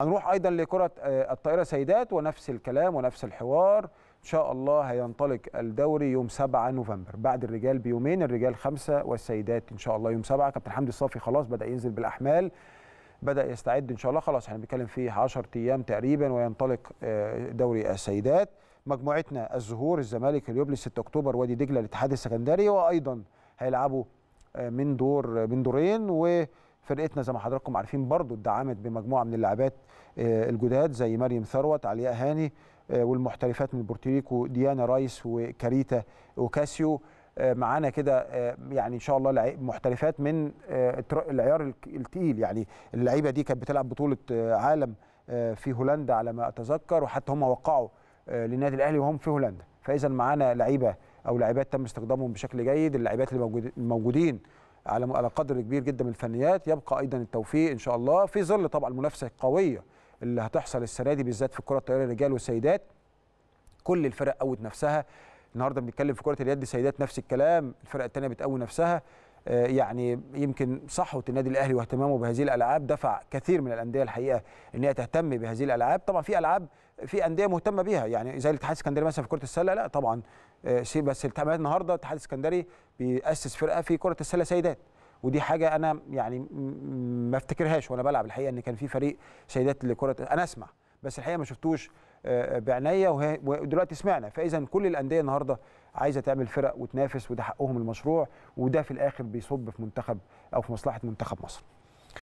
هنروح ايضا لكره آه، الطائره سيدات ونفس الكلام ونفس الحوار ان شاء الله هينطلق الدوري يوم 7 نوفمبر بعد الرجال بيومين الرجال خمسة والسيدات ان شاء الله يوم 7 كابتن حمدي الصافي خلاص بدا ينزل بالاحمال بدا يستعد ان شاء الله خلاص احنا بنتكلم في 10 ايام تقريبا وينطلق آه، دوري السيدات مجموعتنا الزهور الزمالك اليوبلي 6 اكتوبر وادي دجله الاتحاد السكندري وايضا هيلعبوا آه، من دور من دورين و فرقتنا زي ما حضراتكم عارفين برضو اتدعمت بمجموعه من اللاعبات آه، الجداد زي مريم ثروت علياء هاني آه، والمحترفات من بورتوريكو ديانا رايس وكاريتا وكاسيو آه، معانا كده يعني ان شاء الله محترفات من العيار التقيل يعني اللعيبه دي كانت بتلعب بطوله عالم في هولندا على ما اتذكر وحتى هم وقعوا للنادي الاهلي وهم في هولندا فاذا معانا لعيبه او لاعبات تم استخدامهم بشكل جيد اللعيبات اللي موجودين على على قدر كبير جدا من الفنيات يبقى ايضا التوفيق ان شاء الله في ظل طبعا المنافسه القويه اللي هتحصل السنه دي بالذات في كره الطائره الرجال والسيدات كل الفرق قوت نفسها النهارده بنتكلم في كره اليد سيدات نفس الكلام الفرق الثانيه بتقوي نفسها آه، يعني يمكن صحوه النادي الاهلي واهتمامه بهذه الالعاب دفع كثير من الانديه الحقيقه ان هي تهتم بهذه الالعاب طبعا في العاب في انديه مهتمه بيها يعني زي الاتحاد الاسكندري مثلا في كره السله لا طبعا آه، بس النهارده الاتحاد الاسكندري بيأسس فرقه في كره السله سيدات ودي حاجه انا يعني ما افتكرهاش وانا بلعب الحقيقه ان كان في فريق سيدات لكره انا اسمع بس الحقيقه ما شفتوش آه، بعنايه ودلوقتي سمعنا فاذا كل الانديه النهارده عايزه تعمل فرق وتنافس وده حقهم المشروع وده في الاخر بيصب في منتخب او في مصلحه منتخب مصر